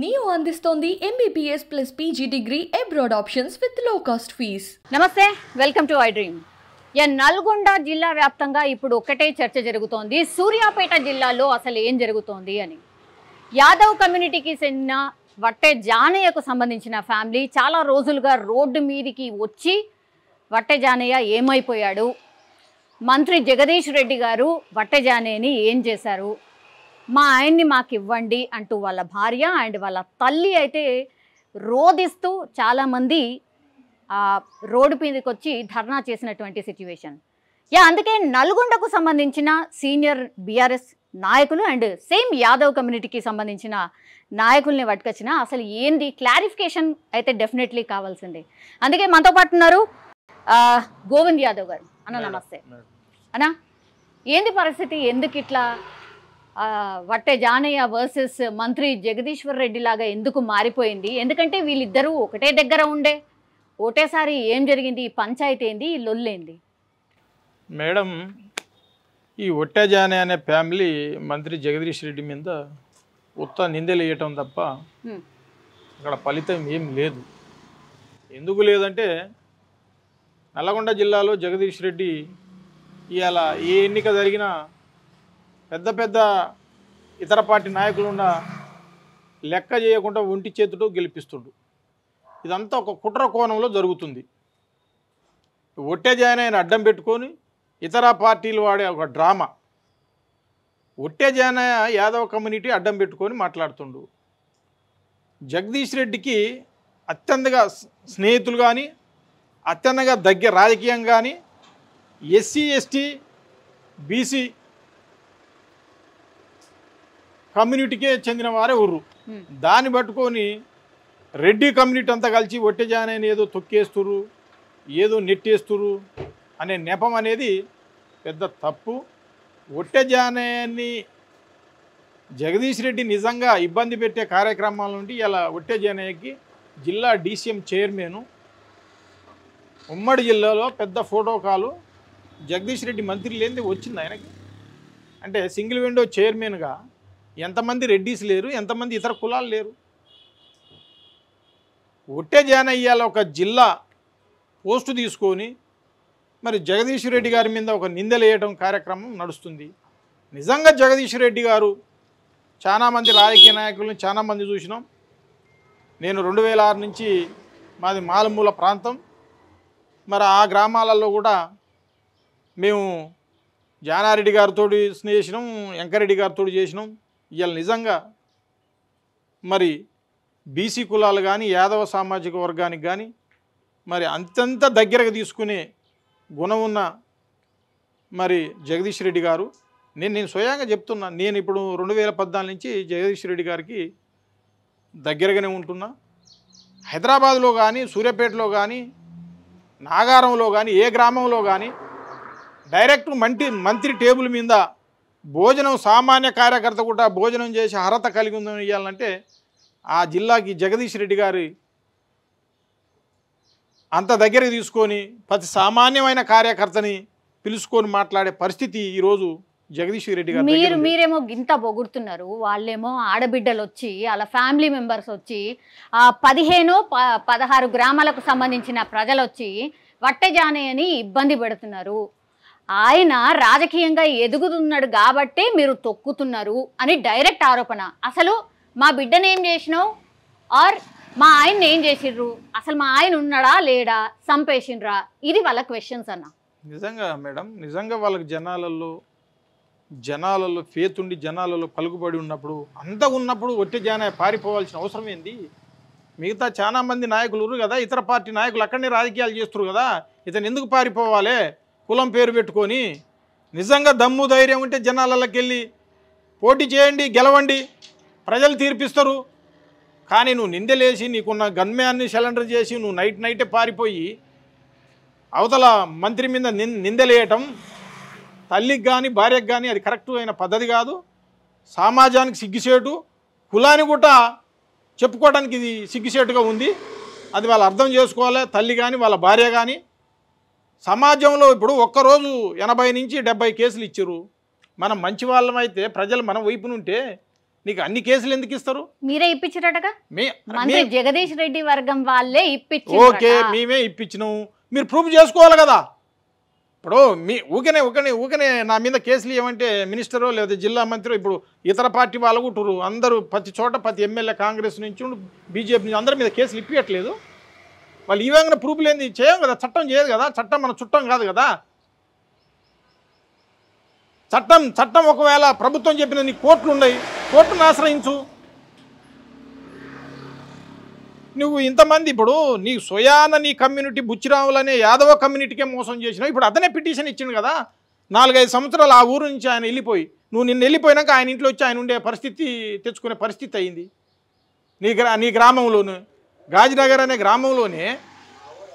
neo అందిస్తోంది MBBS plus PG degree abroad options with low cost fees నమస్తే welcome to iDream Nalgonda జిల్లా వ్యాప్తంగా ఇప్పుడు ఒకటే చర్చ జరుగుతోంది సూర్యాపేట జిల్లాలో అసలు ఏం జరుగుతోంది అని యాదవ్ కమ్యూనిటీకి చెందిన వట్టే జానయ్యకు సంబంధించిన ఫ్యామిలీ చాలా రోజులుగా రోడ్డు మీదికి వచ్చి వట్టే జానయ్య ఏమైపోయాడు మంత్రి జగదీష్ రెడ్డి గారు వట్టె జానేని ఏం చేశారు మా ఆయన్ని మాకు ఇవ్వండి అంటూ వాళ్ళ భార్య అండ్ వాళ్ళ తల్లి అయితే రోధిస్తూ చాలామంది రోడ్డు మీదకి వచ్చి ధర్నా చేసినటువంటి సిచ్యువేషన్ యా అందుకే నల్గొండకు సంబంధించిన సీనియర్ బీఆర్ఎస్ నాయకులు అండ్ సేమ్ యాదవ్ కమ్యూనిటీకి సంబంధించిన నాయకుల్ని పట్టుకొచ్చిన అసలు ఏంది క్లారిఫికేషన్ అయితే డెఫినెట్లీ కావాల్సిందే అందుకే మనతో పాటు ఉన్నారు గోవింద్ యాదవ్ గారు అన్న నమస్తే అన్నా ఏంది పరిస్థితి ఎందుకు ఇట్లా వట్టే జానయ్య వర్సెస్ మంత్రి జగదీశ్వర్ రెడ్డి లాగా ఎందుకు మారిపోయింది ఎందుకంటే వీళ్ళిద్దరూ ఒకటే దగ్గర ఉండే ఒకటేసారి ఏం జరిగింది ఈ పంచాయతీ ఏంది ఈ లొల్లేంది మేడం ఈ జానయ్య అనే ఫ్యామిలీ మంత్రి జగదీష్ రెడ్డి మీద ఉత్త నిందలు వేయటం తప్ప అక్కడ ఫలితం ఏం లేదు ఎందుకు లేదంటే నల్లగొండ జిల్లాలో జగదీష్ రెడ్డి ఇవాళ ఏ ఎన్నిక జరిగినా పెద్ద పెద్ద ఇతర పార్టీ నాయకులున్న లెక్క చేయకుండా ఒంటి చేతుడు గెలిపిస్తుడు ఇదంతా ఒక కుట్ర కోణంలో జరుగుతుంది ఒట్టేజాయన్ ఆయన అడ్డం పెట్టుకొని ఇతర పార్టీలు వాడే ఒక డ్రామా ఒట్టే జాయిన్ యాదవ్ కమ్యూనిటీ అడ్డం పెట్టుకొని మాట్లాడుతుండు జగదీష్ రెడ్డికి అత్యంతగా స్నేహితులు కానీ అత్యంతగా దగ్గర రాజకీయం కానీ ఎస్సీ ఎస్టీ బీసీ కమ్యూనిటీకే చెందిన వారే ఉర్రు దాన్ని పట్టుకొని రెడ్డి కమ్యూనిటీ అంతా కలిసి ఒట్టెజానని ఏదో తొక్కేస్తురు ఏదో నెట్టేస్తురు అనే నెపం అనేది పెద్ద తప్పు ఒట్టెజానని జగదీష్ రెడ్డి నిజంగా ఇబ్బంది పెట్టే కార్యక్రమాల నుండి ఇలా ఒట్టెజానయ్యకి జిల్లా డీసీఎం చైర్మను ఉమ్మడి జిల్లాలో పెద్ద ఫోటో కాలు జగదీష్ రెడ్డి మంత్రి లేనిది వచ్చింది ఆయనకి అంటే సింగిల్ విండో చైర్మన్గా ఎంతమంది రెడ్డీస్ లేరు ఎంతమంది ఇతర కులాలు లేరు ఒట్టే జానయ్యాల ఒక జిల్లా పోస్టు తీసుకొని మరి జగదీష్ రెడ్డి గారి మీద ఒక నిందలేయటం కార్యక్రమం నడుస్తుంది నిజంగా జగదీష్ రెడ్డి గారు చాలామంది రాజకీయ నాయకులను చాలామంది చూసినాం నేను రెండు వేల ఆరు నుంచి మాది మాలమూల ప్రాంతం మరి ఆ గ్రామాలలో కూడా మేము జానారెడ్డి గారితో చేసినాం వెంకరెడ్డి గారితో చేసినాం ఇవాళ నిజంగా మరి బీసీ కులాలు కానీ యాదవ సామాజిక వర్గానికి కానీ మరి అంతంత దగ్గరగా తీసుకునే గుణం ఉన్న మరి జగదీష్ రెడ్డి గారు నేను నేను స్వయంగా చెప్తున్నా నేను ఇప్పుడు రెండు వేల పద్నాలుగు నుంచి జగదీష్ రెడ్డి గారికి దగ్గరగానే ఉంటున్నా హైదరాబాద్లో కానీ సూర్యాపేటలో కానీ నాగారంలో కానీ ఏ గ్రామంలో కానీ డైరెక్ట్ మంటి మంత్రి టేబుల్ మీద భోజనం సామాన్య కార్యకర్త కూడా భోజనం చేసి అర్హత కలిగి ఉందని ఇవ్వాలంటే ఆ జిల్లాకి జగదీష్ రెడ్డి గారి అంత దగ్గర తీసుకొని ప్రతి సామాన్యమైన కార్యకర్తని పిలుచుకొని మాట్లాడే పరిస్థితి ఈరోజు జగదీష్ రెడ్డి గారు మీరు మీరేమో గింత పొగుడుతున్నారు వాళ్ళేమో ఆడబిడ్డలు వచ్చి వాళ్ళ ఫ్యామిలీ మెంబర్స్ వచ్చి ఆ పదిహేను పదహారు గ్రామాలకు సంబంధించిన ప్రజలు వచ్చి వట్టజానే అని ఇబ్బంది పెడుతున్నారు ఆయన రాజకీయంగా ఎదుగుతున్నాడు కాబట్టి మీరు తొక్కుతున్నారు అని డైరెక్ట్ ఆరోపణ అసలు మా ఏం చేసినావు ఆర్ మా ఆయన ఏం చేసిర్రు అసలు మా ఆయన ఉన్నాడా లేడా సంపేసిండ్రా ఇది వాళ్ళ క్వశ్చన్స్ అన్న నిజంగా మేడం నిజంగా వాళ్ళకి జనాలలో జనాలలో ఫేత్ ఉండి జనాలలో పలుకుబడి ఉన్నప్పుడు అంత ఉన్నప్పుడు ఒట్టి జాన పారిపోవాల్సిన అవసరం ఏంది మిగతా చాలా మంది నాయకులు కదా ఇతర పార్టీ నాయకులు అక్కడనే రాజకీయాలు చేస్తున్నారు కదా ఇతను ఎందుకు పారిపోవాలి కులం పేరు పెట్టుకొని నిజంగా దమ్ము ధైర్యం ఉంటే జనాలకి వెళ్ళి పోటీ చేయండి గెలవండి ప్రజలు తీర్పిస్తారు కానీ నువ్వు నిందలేసి నీకున్న గన్మ్యాన్ని సిలిండర్ చేసి నువ్వు నైట్ నైటే పారిపోయి అవతల మంత్రి మీద నిందలేయటం తల్లికి కానీ భార్యకు కానీ అది కరెక్ట్ అయిన పద్ధతి కాదు సమాజానికి సిగ్గుసేటు కులాన్ని కూడా చెప్పుకోవడానికి ఇది సిగ్గుసేటుగా ఉంది అది వాళ్ళు అర్థం చేసుకోవాలి తల్లి కానీ వాళ్ళ భార్య కానీ సమాజంలో ఇప్పుడు ఒక్కరోజు ఎనభై నుంచి డెబ్బై కేసులు ఇచ్చారు మనం మంచి అయితే ప్రజలు మన వైపునుంటే నీకు అన్ని కేసులు ఎందుకు ఇస్తారు మీరే ఇప్పించారటగా జగదీష్ రెడ్డి వర్గం వాళ్ళే ఇప్పించారు ఓకే మేమే ఇప్పించినాం మీరు ప్రూఫ్ చేసుకోవాలి కదా ఇప్పుడు మీ ఊకనే ఊకనే ఊకనే నా మీద కేసులు ఏమంటే మినిస్టరో లేదా జిల్లా మంత్రి ఇప్పుడు ఇతర పార్టీ వాళ్ళు కూడా అందరూ ప్రతి చోట ప్రతి ఎమ్మెల్యే కాంగ్రెస్ నుంచి బీజేపీ నుంచి అందరి మీద కేసులు ఇప్పించట్లేదు వాళ్ళు ఇవ్వగానే ప్రూఫ్ లేని చేయం కదా చట్టం చేయదు కదా చట్టం మన చుట్టం కాదు కదా చట్టం చట్టం ఒకవేళ ప్రభుత్వం చెప్పిన నీ కోర్టులు ఉన్నాయి కోర్టును ఆశ్రయించు నువ్వు ఇంతమంది ఇప్పుడు నీ స్వయాన నీ కమ్యూనిటీ బుచ్చిరాములు అనే యాదవ కమ్యూనిటీకే మోసం చేసినావు ఇప్పుడు అతనే పిటిషన్ ఇచ్చింది కదా నాలుగైదు సంవత్సరాలు ఆ ఊరు నుంచి ఆయన వెళ్ళిపోయి నువ్వు నిన్ను వెళ్ళిపోయినాక ఆయన ఇంట్లో వచ్చి ఆయన ఉండే పరిస్థితి తెచ్చుకునే పరిస్థితి అయింది నీ గ్రా నీ గ్రామంలోనే గాజినగర్ అనే గ్రామంలోనే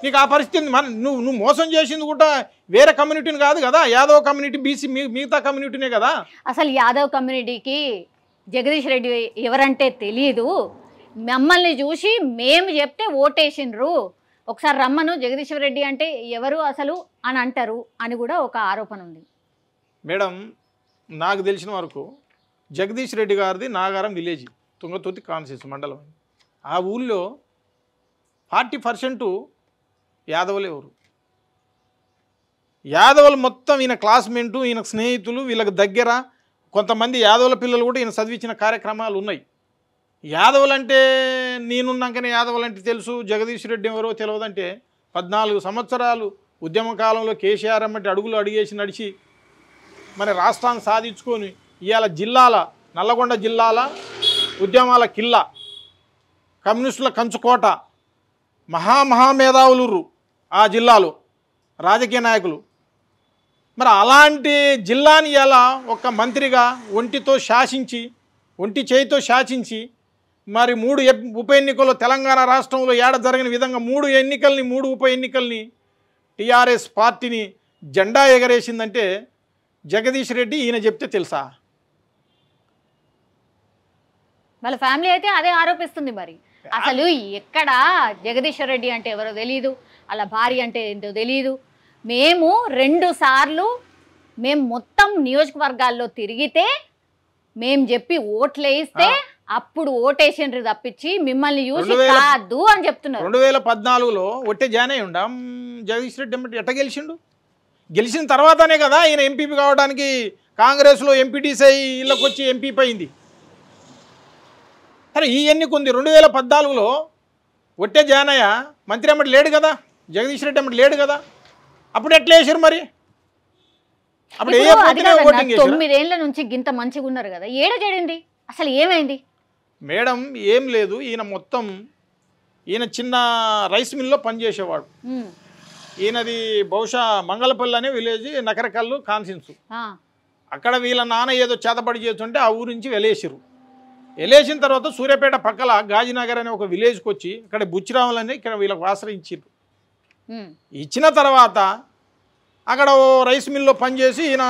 నీకు ఆ పరిస్థితి మన నువ్వు నువ్వు మోసం చేసింది కూడా వేరే కమ్యూనిటీని కాదు కదా యాదవ్ కమ్యూనిటీ బీసీ మిగతా కమ్యూనిటీనే కదా అసలు యాదవ్ కమ్యూనిటీకి జగదీష్ రెడ్డి ఎవరంటే తెలియదు మమ్మల్ని చూసి మేము చెప్తే ఓటేసిండ్రు ఒకసారి రమ్మను జగదీశ్వర రెడ్డి అంటే ఎవరు అసలు అని అంటారు అని కూడా ఒక ఆరోపణ ఉంది మేడం నాకు తెలిసిన వరకు జగదీష్ రెడ్డి గారిది నాగారం విలేజ్ తుంగతుర్తి కాన్సెస్ మండలం ఆ ఊళ్ళో ఫార్టీ పర్సెంటు యాదవులు ఎవరు యాదవులు మొత్తం ఈయన క్లాస్మేటు ఈయన స్నేహితులు వీళ్ళకి దగ్గర కొంతమంది యాదవుల పిల్లలు కూడా ఈయన చదివించిన కార్యక్రమాలు ఉన్నాయి యాదవులంటే నేనున్నాకనే యాదవులంటే తెలుసు జగదీష్ రెడ్డి ఎవరో తెలియదంటే పద్నాలుగు సంవత్సరాలు ఉద్యమ కాలంలో కేసీఆర్ అమ్మటి అడుగులు అడిగేసి నడిచి మరి రాష్ట్రాన్ని సాధించుకొని ఇవాళ జిల్లాల నల్లగొండ జిల్లాల ఉద్యమాల కిల్లా కమ్యూనిస్టుల కంచుకోట మహామహామేధావులు ఆ జిల్లాలో రాజకీయ నాయకులు మరి అలాంటి జిల్లాని ఎలా ఒక మంత్రిగా ఒంటితో శాసించి ఒంటి చేయితో శాసించి మరి మూడు ఉప ఎన్నికలు తెలంగాణ రాష్ట్రంలో ఏడ జరిగిన విధంగా మూడు ఎన్నికల్ని మూడు ఉప ఎన్నికల్ని టీఆర్ఎస్ పార్టీని జెండా ఎగరేసిందంటే జగదీష్ రెడ్డి ఈయన చెప్తే తెలుసా వాళ్ళ ఫ్యామిలీ అయితే అదే ఆరోపిస్తుంది మరి అసలు ఎక్కడ జగదీశ్వర్ రెడ్డి అంటే ఎవరో తెలియదు అలా భార్య అంటే ఏంటో తెలియదు మేము రెండు సార్లు మేము మొత్తం నియోజకవర్గాల్లో తిరిగితే మేము చెప్పి ఓట్లు వేయిస్తే అప్పుడు ఓటేసిండ్రు తప్పించి మిమ్మల్ని చూసి కాదు అని చెప్తున్నారు రెండు వేల పద్నాలుగులో ఒట్టే జాయిన్ అయ్యి ఉండం జగదీష్ రెడ్డి ఎట్ట గెలిచిండు గెలిచిన తర్వాతనే కదా ఈయన ఎంపీ కావడానికి కాంగ్రెస్లో ఎంపీటీసీ ఇళ్ళకొచ్చి ఎంపీ పోయింది అరే ఈ ఎన్నిక ఉంది రెండు వేల పద్నాలుగులో ఒట్టే జానయ్య మంత్రి అమ్మటి లేడు కదా జగదీష్ రెడ్డి అమ్మటి లేడు కదా అప్పుడు ఎట్లా వేసారు మరి అప్పుడు తొమ్మిదేళ్ల నుంచి గింత మంచిగా ఉన్నారు కదా ఏడ జరిగింది అసలు ఏమైంది మేడం ఏం లేదు ఈయన మొత్తం ఈయన చిన్న రైస్ మిల్లో పనిచేసేవాడు ఈయనది బహుశా మంగళపల్లి అనే విలేజ్ నకరకల్లు కాన్సిన్స్ అక్కడ వీళ్ళ నాన్న ఏదో చేతబడి చేస్తుంటే ఆ ఊరి నుంచి వెళ్ళేసిరు వెళ్ళేసిన తర్వాత సూర్యాపేట పక్కల గాజీనగర్ అనే ఒక విలేజ్కి వచ్చి ఇక్కడ బుచ్చిరాములని ఇక్కడ వీళ్ళకు ఆశ్రయించారు ఇచ్చిన తర్వాత అక్కడ ఓ రైస్ మిల్లో పనిచేసి ఈయన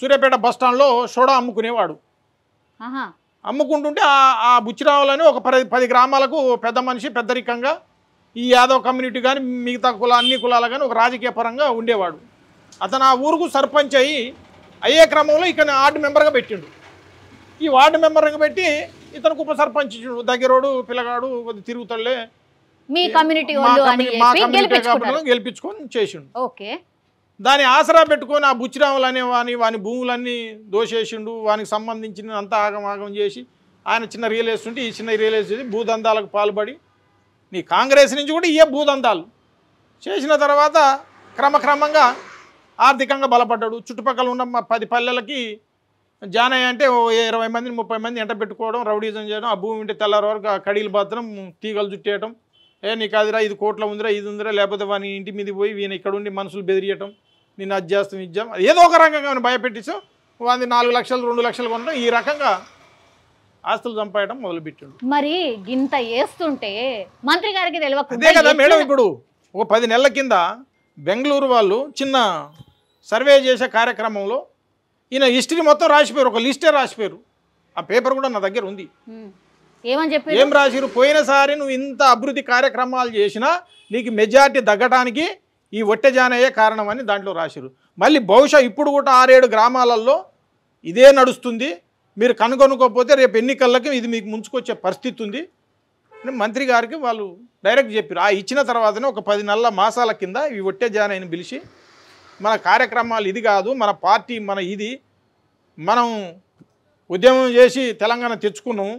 సూర్యాపేట బస్టాండ్లో సోడా అమ్ముకునేవాడు అమ్ముకుంటుంటే ఆ బుచ్చిరావులని ఒక పది పది గ్రామాలకు పెద్ద మనిషి పెద్దరికంగా ఈ యాదవ్ కమ్యూనిటీ కానీ మిగతా కుల అన్ని కులాలు కానీ ఒక రాజకీయ పరంగా ఉండేవాడు అతను ఆ ఊరుకు సర్పంచ్ అయ్యి అయ్యే క్రమంలో ఇక్కడ ఆర్డు మెంబర్గా పెట్టిండు ఈ వార్డు మెంబర్ పెట్టి ఇతను కుప్ప సర్పంచ్ దగ్గరోడు పిల్లగాడు కొద్ది తిరుగుతాడులే మీ కమ్యూనిటీ గెలిపించుకొని చేసిండు ఓకే దాని ఆసరా పెట్టుకొని ఆ బుచ్చిరాములు అనే వాని వాని భూములన్నీ దోషేసిండు వానికి సంబంధించిన అంతా ఆగమాగం చేసి ఆయన చిన్న రియల్ ఎస్టేట్ ఈ చిన్న రియల్ ఎస్టేట్ భూదందాలకు పాల్పడి నీ కాంగ్రెస్ నుంచి కూడా ఇవే భూదందాలు చేసిన తర్వాత క్రమక్రమంగా ఆర్థికంగా బలపడ్డాడు చుట్టుపక్కల ఉన్న పది పల్లెలకి జాయిన్ అయ్యి అంటే ఇరవై మందిని ముప్పై మంది ఎంట పెట్టుకోవడం రౌడీజం చేయడం ఆ భూమి ఉంటే తెల్లారి వరకు ఆ కడీలు మాత్రం తీగలు చుట్టేయటం ఏ నీకు అదిరా ఇది కోట్ల ఉందిరా ఇది ఉందిరా లేకపోతే వాని ఇంటి మీద పోయి వీని ఇక్కడ ఉండి మనుషులు బెదిరియటం నేను అది చేస్తాం ఇద్దాం ఏదో ఒక రకంగా భయపెట్టించాం వాళ్ళని నాలుగు లక్షలు రెండు లక్షలు కొనడం ఈ రకంగా ఆస్తులు చంపేయడం మొదలుపెట్టిండు మరి ఇంత వేస్తుంటే మంత్రి గారికి తెలియదు అదే కదా మేడం ఇప్పుడు ఒక పది నెలల కింద బెంగళూరు వాళ్ళు చిన్న సర్వే చేసే కార్యక్రమంలో ఈయన హిస్టరీ మొత్తం రాసిపోయారు ఒక లిస్టే రాసిపోయారు ఆ పేపర్ కూడా నా దగ్గర ఉంది ఏమని చెప్పి ఏం రాసిరు పోయినసారి నువ్వు ఇంత అభివృద్ధి కార్యక్రమాలు చేసినా నీకు మెజార్టీ తగ్గడానికి ఈ ఒట్టెజానయ్యే అని దాంట్లో రాసిరు మళ్ళీ బహుశా ఇప్పుడు కూడా ఆరేడు గ్రామాలలో ఇదే నడుస్తుంది మీరు కనుగొనుకోకపోతే రేపు ఎన్నికలకి ఇది మీకు ముంచుకొచ్చే పరిస్థితి ఉంది అని మంత్రి గారికి వాళ్ళు డైరెక్ట్ చెప్పారు ఆ ఇచ్చిన తర్వాతనే ఒక పది నెలల మాసాల కింద ఈ ఒట్టెజానయ్యని పిలిచి మన కార్యక్రమాలు ఇది కాదు మన పార్టీ మన ఇది మనం ఉద్యమం చేసి తెలంగాణ తెచ్చుకున్నాం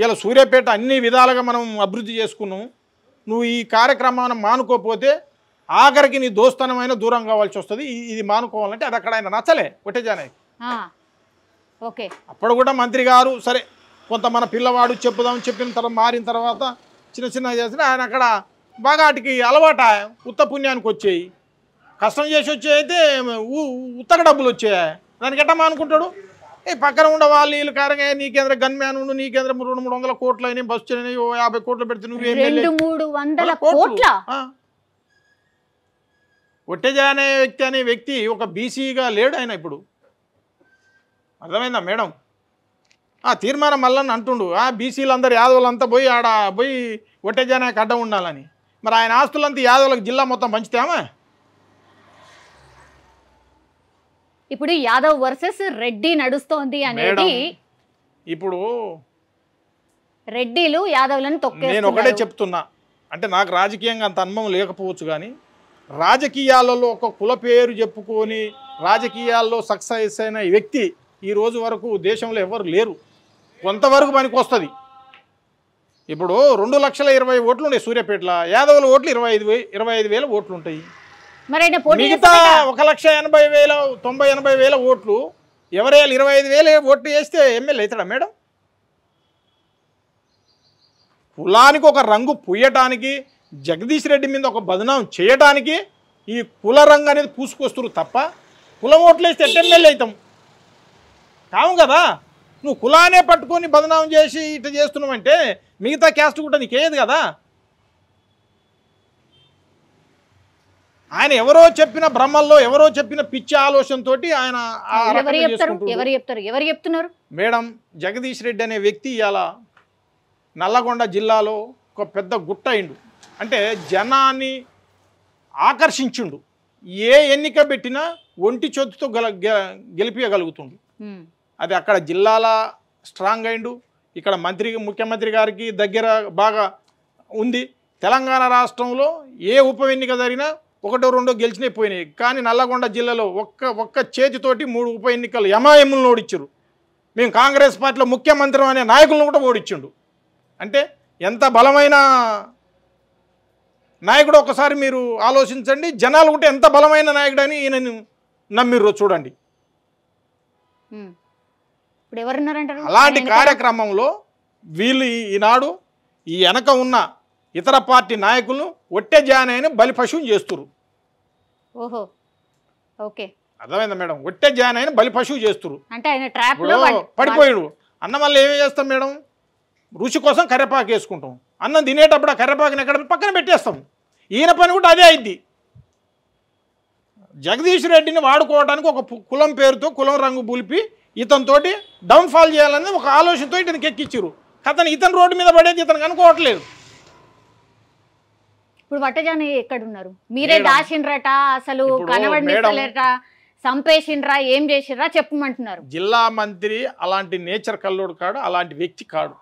ఇలా సూర్యాపేట అన్ని విధాలుగా మనం అభివృద్ధి చేసుకున్నాం నువ్వు ఈ కార్యక్రమాన్ని మానుకోపోతే ఆఖరికి నీ దోస్తనమైన దూరం కావాల్సి వస్తుంది ఇది మానుకోవాలంటే అది అక్కడ ఆయన నచ్చలే కొట్టేజానే ఓకే అప్పుడు కూడా మంత్రి గారు సరే కొంత మన పిల్లవాడు చెప్పుదామని చెప్పిన తర్వాత మారిన తర్వాత చిన్న చిన్న చేసిన ఆయన అక్కడ బాగా వాటికి అలవాట ఉత్త పుణ్యానికి వచ్చేయి కష్టం చేసి అయితే ఉత్తక డబ్బులు వచ్చాయి దానికి ఎట్టమా అనుకుంటాడు ఏ పక్కన ఉండే వాళ్ళు వీళ్ళు కారంగా నీకేంద్ర గన్ మ్యాన్ ఉండు కేంద్ర రెండు మూడు వందల కోట్లు అయినా బస్సు యాభై కోట్లు పెడితే నువ్వు రెండు ఒట్టేజా అనే వ్యక్తి అనే వ్యక్తి ఒక బీసీగా లేడు ఆయన ఇప్పుడు అర్థమైందా మేడం ఆ తీర్మానం మళ్ళని అంటుండు ఆ బీసీలు అందరు యాదవులంతా పోయి ఆడ పోయి ఒట్టేజానే కడ్డ ఉండాలని మరి ఆయన ఆస్తులంతా యాదవులకు జిల్లా మొత్తం పంచుతామా ఇప్పుడు యాదవ్ వర్సెస్ రెడ్డి నడుస్తోంది అనేది ఇప్పుడు రెడ్డిలు యాదవ్లను తొక్కే నేను ఒకటే చెప్తున్నా అంటే నాకు రాజకీయంగా అంత అనుభవం లేకపోవచ్చు కానీ రాజకీయాలలో ఒక కుల పేరు చెప్పుకొని రాజకీయాల్లో సక్సెస్ అయిన వ్యక్తి ఈ రోజు వరకు దేశంలో ఎవరు లేరు కొంతవరకు పనికి వస్తుంది ఇప్పుడు రెండు లక్షల ఇరవై ఓట్లు ఉన్నాయి సూర్యాపేటలో యాదవుల ఓట్లు ఇరవై ఐదు ఇరవై ఐదు వేల ఓట్లు ఉంటాయి మిగతా ఒక లక్ష ఎనభై వేల తొంభై ఎనభై వేల ఓట్లు ఎవరే ఇరవై ఐదు వేలు ఓట్లు వేస్తే ఎమ్మెల్యే అవుతాడా మేడం కులానికి ఒక రంగు పుయ్యటానికి జగదీష్ రెడ్డి మీద ఒక బదనాం చేయటానికి ఈ కుల రంగు అనేది పూసుకొస్తురు తప్ప కులం వేస్తే ఎట్ ఎమ్మెల్యే అవుతాం కావు కదా నువ్వు కులానే పట్టుకొని బదనాం చేసి ఇట్లా చేస్తున్నావంటే మిగతా క్యాస్ట్ కూడా నీకేయదు కదా ఆయన ఎవరో చెప్పిన భ్రమల్లో ఎవరో చెప్పిన పిచ్చి ఆలోచనతో ఆయన మేడం జగదీష్ రెడ్డి అనే వ్యక్తి ఇలా నల్లగొండ జిల్లాలో ఒక పెద్ద గుట్ట అయిండు అంటే జనాన్ని ఆకర్షించుండు ఏ ఎన్నిక పెట్టినా ఒంటి చొత్తుతో గెల గెలిపించగలుగుతుండు అది అక్కడ జిల్లాల స్ట్రాంగ్ అయిండు ఇక్కడ మంత్రి ముఖ్యమంత్రి గారికి దగ్గర బాగా ఉంది తెలంగాణ రాష్ట్రంలో ఏ ఉప ఎన్నిక జరిగినా ఒకటో రెండో గెలిచినవి పోయినాయి కానీ నల్లగొండ జిల్లాలో ఒక్క ఒక్క చేతితోటి మూడు ఉప ఎన్నికలు ఎంఐఎంలను ఓడించరు మేము కాంగ్రెస్ పార్టీలో ముఖ్యమంత్రి అనే నాయకులను కూడా ఓడించిండు అంటే ఎంత బలమైన నాయకుడు ఒకసారి మీరు ఆలోచించండి జనాలు కూడా ఎంత బలమైన నాయకుడు అని ఈయనను నమ్మిర్రో చూడండి అలాంటి కార్యక్రమంలో వీళ్ళు ఈనాడు ఈ వెనక ఉన్న ఇతర పార్టీ నాయకులను ఒట్టే జాయిన్ అయిన బలిపశువుని చేస్తురు ఓహో ఓకే మేడం ఒట్టే జాయిన్ అయిన బలిపశువు చేస్తురు పడిపోయాడు అన్న వల్ల ఏమి చేస్తాం మేడం రుచి కోసం కరేపాకు వేసుకుంటాం అన్నం తినేటప్పుడు ఆ కర్రెపాకుని ఎక్కడ పక్కన పెట్టేస్తాం ఈయన పని కూడా అదే అయింది జగదీష్ రెడ్డిని వాడుకోవడానికి ఒక కులం పేరుతో కులం రంగు పులిపి ఇతనితోటి డౌన్ఫాల్ చేయాలని ఒక ఆలోచనతో ఇతనికి ఎక్కిచ్చారు కథను ఇతను రోడ్డు మీద పడేది ఇతను కనుకోవట్లేదు ఇప్పుడు వట్టజాని ఎక్కడున్నారు మీరే దాచిండ్రట అసలు కనబడినట సంపేసిండ్రా ఏం చేసిండ్రా చెప్పమంటున్నారు జిల్లా మంత్రి అలాంటి నేచర్ కల్లోడు కాడు అలాంటి వ్యక్తి కాడు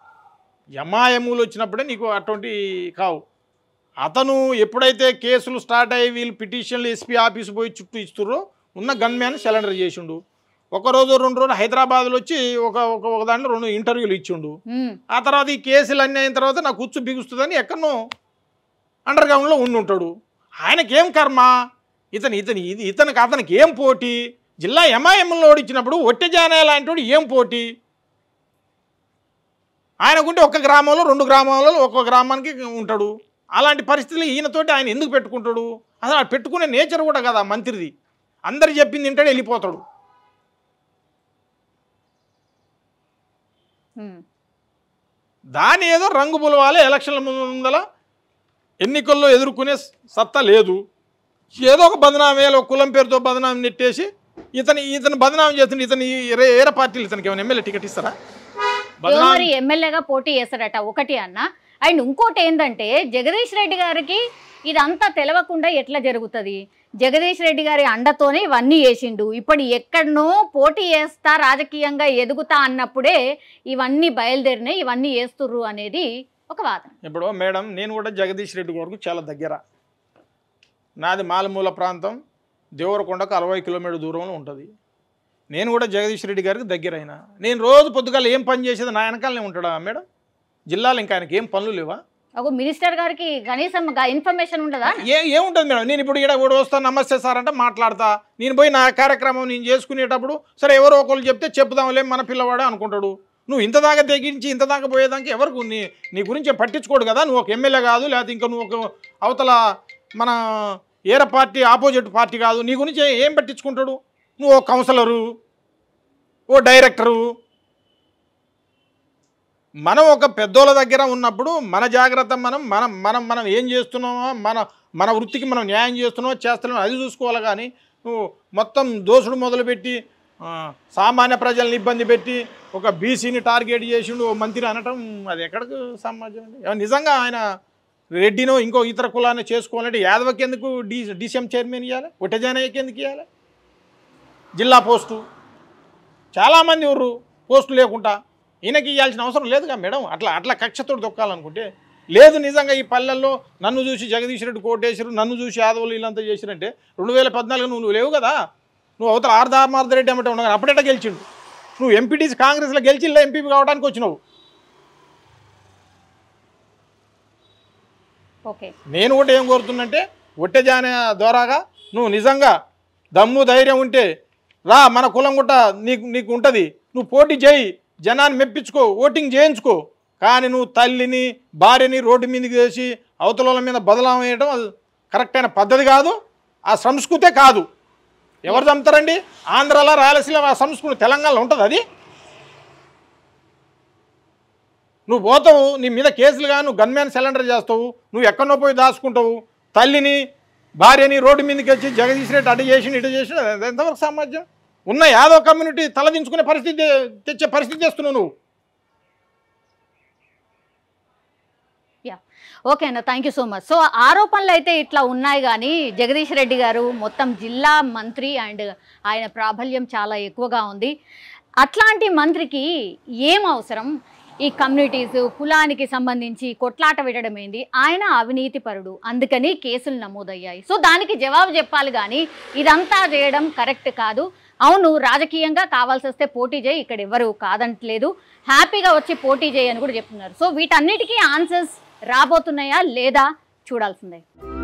యమాయములు వచ్చినప్పుడే నీకు అటువంటి కావు అతను ఎప్పుడైతే కేసులు స్టార్ట్ అయ్యి వీళ్ళు పిటిషన్లు ఎస్పీ ఆఫీసు పోయి చుట్టూ ఇస్తుర్రో ఉన్న గన్మ్యాన్ సెలెండర్ చేసిండు ఒకరోజు రెండు రోజులు హైదరాబాద్లో వచ్చి ఒక ఒక దాంట్లో రెండు ఇంటర్వ్యూలు ఇచ్చిండు ఆ తర్వాత ఈ కేసులు అన్నీ అయిన తర్వాత నాకు కూర్చు బిగుస్తుందని ఎక్కడో అండర్ గ్రౌండ్లో ఉండి ఆయనకి ఆయనకేం కర్మ ఇతను ఇతని ఇతనికి అతనికి ఏం పోటీ జిల్లా ఎంఐఎంలో ఓడించినప్పుడు ఒట్టెజానే లాంటి ఏం పోటీ ఆయనకుంటే ఒక గ్రామంలో రెండు గ్రామంలో ఒక్కో గ్రామానికి ఉంటాడు అలాంటి పరిస్థితులు ఈయనతోటి ఆయన ఎందుకు పెట్టుకుంటాడు అసలు పెట్టుకునే నేచర్ కూడా కదా మంత్రిది అందరు చెప్పింది తింటాడు వెళ్ళిపోతాడు దాని ఏదో రంగు పులవాలి ఎలక్షన్ల ముందల ఎన్నికల్లో ఎదుర్కొనే సత్తా లేదు ఏదో ఒక బదనామేలో కులం పేరుతో బదనాం నెట్టేసి ఇతని ఇతను బదనామం చేస్తుంది ఇతని ఏర పార్టీలు ఇతనికి ఏమైనా ఎమ్మెల్యే టికెట్ ఇస్తారా మరి ఎమ్మెల్యేగా పోటీ చేస్తాడట ఒకటి అన్న అండ్ ఇంకోటి ఏంటంటే జగదీష్ రెడ్డి గారికి ఇదంతా తెలవకుండా ఎట్లా జరుగుతుంది జగదీష్ రెడ్డి గారి అండతోనే ఇవన్నీ చేసిండు ఇప్పుడు ఎక్కడనో పోటీ చేస్తా రాజకీయంగా ఎదుగుతా అన్నప్పుడే ఇవన్నీ బయలుదేరినాయి ఇవన్నీ వేస్తుర్రు అనేది ఒక వాదన ఇప్పుడు మేడం నేను కూడా జగదీష్ రెడ్డి గారికి చాలా దగ్గర నాది మాలమూల ప్రాంతం దేవరకొండకు అరవై కిలోమీటర్ దూరంలో ఉంటుంది నేను కూడా జగదీష్ రెడ్డి గారికి దగ్గరైన నేను రోజు పొద్దుగాల ఏం పని చేసేది నా వెనకాలనే ఉంటాడా మేడం జిల్లాలో ఇంకా ఆయనకి ఏం పనులు లేవా ఒక మినిస్టర్ గారికి కనీసం ఇన్ఫర్మేషన్ ఉండదా ఏ ఏముంటుంది మేడం నేను ఇప్పుడు ఇక్కడ కూడా వస్తా నమస్తే సార్ అంటే మాట్లాడతా నేను పోయి నా కార్యక్రమం నేను చేసుకునేటప్పుడు సరే ఎవరో ఒకరు చెప్తే చెప్దాంలే మన పిల్లవాడే అనుకుంటాడు నువ్వు ఇంత దాకా తెగించి ఇంత దాకా పోయేదానికి ఎవరికి నీ నీ గురించి పట్టించుకోడు కదా నువ్వు ఒక ఎమ్మెల్యే కాదు లేకపోతే ఇంకా నువ్వు ఒక అవతల మన ఏర పార్టీ ఆపోజిట్ పార్టీ కాదు నీ గురించి ఏం పట్టించుకుంటాడు నువ్వు ఓ కౌన్సిలరు ఓ డైరెక్టరు మనం ఒక పెద్దోళ్ళ దగ్గర ఉన్నప్పుడు మన జాగ్రత్త మనం మనం మనం మనం ఏం చేస్తున్నామో మన మన వృత్తికి మనం న్యాయం చేస్తున్నామో చేస్తున్నామో అది చూసుకోవాలి కానీ నువ్వు మొత్తం దోషుడు మొదలుపెట్టి సామాన్య ప్రజల్ని ఇబ్బంది పెట్టి ఒక బీసీని టార్గెట్ చేసిండు ఓ మంత్రి అనటం అది ఎక్కడికి సమాజం నిజంగా ఆయన రెడ్డినో ఇంకో ఇతర కులాన్ని చేసుకోవాలంటే యాదవకి ఎందుకు డీ డీసీఎం చైర్మన్ ఇవ్వాలి ఒట్టజానయ్యకి ఎందుకు ఇవ్వాలి జిల్లా పోస్టు చాలామంది ఊరు పోస్టు లేకుండా ఈయనకి ఇవ్వాల్సిన అవసరం లేదుగా మేడం అట్లా అట్లా కక్షతో దొక్కాలనుకుంటే లేదు నిజంగా ఈ పల్లెల్లో నన్ను చూసి జగదీష్ రెడ్డి కోటేశ్వరు నన్ను చూసి యాదవులు వీళ్ళంతా చేసిరంటే రెండు వేల పద్నాలుగు నువ్వు లేవు కదా నువ్వు అవతల ఆర్ దామోదర్ రెడ్డి అమ్మట ఉన్నావు అప్పుడేట గెలిచిండు నువ్వు ఎంపీటీసీ కాంగ్రెస్లో గెలిచిల్లా ఎంపీ కావడానికి వచ్చినావు నేను కూడా ఏం కోరుతున్నంటే ఒట్టెజాన ద్వారాగా నువ్వు నిజంగా దమ్ము ధైర్యం ఉంటే రా మన కులం గుట్ట నీకు నీకు ఉంటుంది నువ్వు పోటీ చేయి జనాన్ని మెప్పించుకో ఓటింగ్ చేయించుకో కానీ నువ్వు తల్లిని భార్యని రోడ్డు మీదకి వేసి అవతల మీద బదలాం వేయడం అది కరెక్ట్ అయిన పద్ధతి కాదు ఆ సంస్కృతే కాదు ఎవరు చంపుతారండి ఆంధ్రాలో రాయలసీమ సంస్కృతి తెలంగాణలో ఉంటుంది అది నువ్వు పోతావు నీ మీద కేసులు కానీ నువ్వు గన్మ్యాన్ సిలిండర్ చేస్తావు నువ్వు ఎక్కడో పోయి దాచుకుంటావు తల్లిని భార్యని రోడ్డు మీదకి వచ్చి జగదీశ్రెడ్డి అటు చేసి ఇటు చేసి ఎంతవరకు సామర్థ్యం ఉన్న యాదవ కమ్యూనిటీ తలదించుకునే పరిస్థితి తెచ్చే పరిస్థితి చేస్తున్నావు నువ్వు ఓకేనా thank you so much so ఆరోపణలు అయితే ఇట్లా ఉన్నాయి కానీ జగదీష్ రెడ్డి గారు మొత్తం జిల్లా మంత్రి అండ్ ఆయన ప్రాబల్యం చాలా ఎక్కువగా ఉంది అట్లాంటి మంత్రికి ఏం అవసరం ఈ కమ్యూనిటీస్ కులానికి సంబంధించి కొట్లాట విడడం ఏంది ఆయన అవినీతి పరుడు అందుకని కేసులు నమోదయ్యాయి సో దానికి జవాబు చెప్పాలి కానీ ఇదంతా చేయడం కరెక్ట్ కాదు అవును రాజకీయంగా కావాల్సి వస్తే పోటీ చేయి ఇక్కడ ఎవరు కాదంటలేదు హ్యాపీగా వచ్చి పోటీ చేయి అని కూడా చెప్తున్నారు సో వీటన్నిటికీ ఆన్సర్స్ రాబోతున్నాయా లేదా చూడాల్సిందే